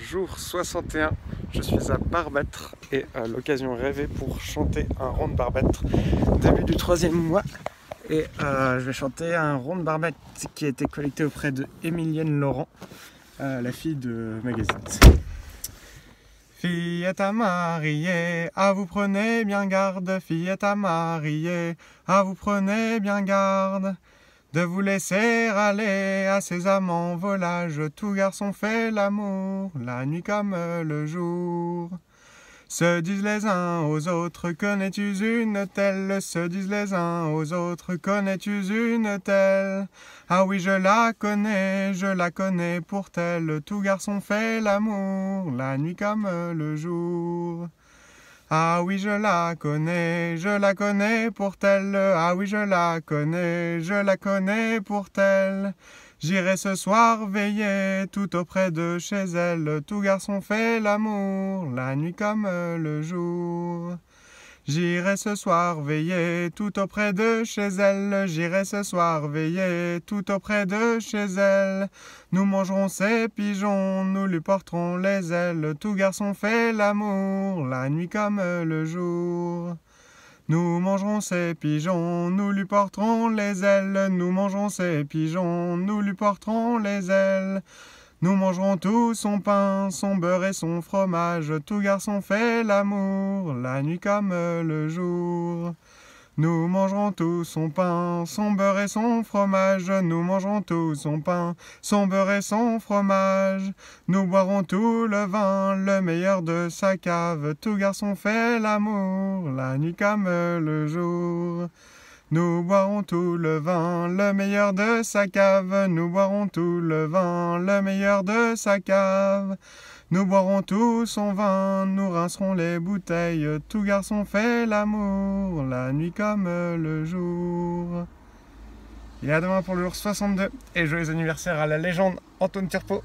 jour 61. Je suis à Barbètre, et à euh, l'occasion rêvée pour chanter un rond de Début du troisième mois. Et euh, je vais chanter un rond de qui a été collecté auprès de Emilienne Laurent, euh, la fille de Magazine. Fillette à marier, à ah, vous prenez bien garde, fillette à marier, à ah, vous prenez bien garde de vous laisser aller à ces amants volages. Tout garçon fait l'amour, la nuit comme le jour. Se disent les uns aux autres, connais-tu une telle Se disent les uns aux autres, connais-tu une telle Ah oui, je la connais, je la connais pour telle. Tout garçon fait l'amour, la nuit comme le jour. Ah oui, je la connais, je la connais pour telle. Ah oui, je la connais, je la connais pour telle. J'irai ce soir veiller tout auprès de chez elle. Tout garçon fait l'amour, la nuit comme le jour. J'irai ce soir veiller tout auprès de chez elle, j'irai ce soir veiller tout auprès de chez elle. Nous mangerons ces pigeons, nous lui porterons les ailes, tout garçon fait l'amour, la nuit comme le jour. Nous mangerons ces pigeons, nous lui porterons les ailes, nous mangerons ces pigeons, nous lui porterons les ailes. Nous mangerons tout son pain, son beurre et son fromage, tout garçon fait l'amour, la nuit comme le jour. Nous mangerons tout son pain, son beurre et son fromage. Nous mangerons tout son pain, son beurre et son fromage. Nous boirons tout le vin, le meilleur de sa cave. Tout garçon fait l'amour, la nuit comme le jour. Nous boirons tout le vin, le meilleur de sa cave. Nous boirons tout le vin, le meilleur de sa cave. Nous boirons tout son vin, nous rincerons les bouteilles. Tout garçon fait l'amour, la nuit comme le jour. Et à demain pour le jour 62. Et joyeux anniversaire à la légende Antoine Tirpeau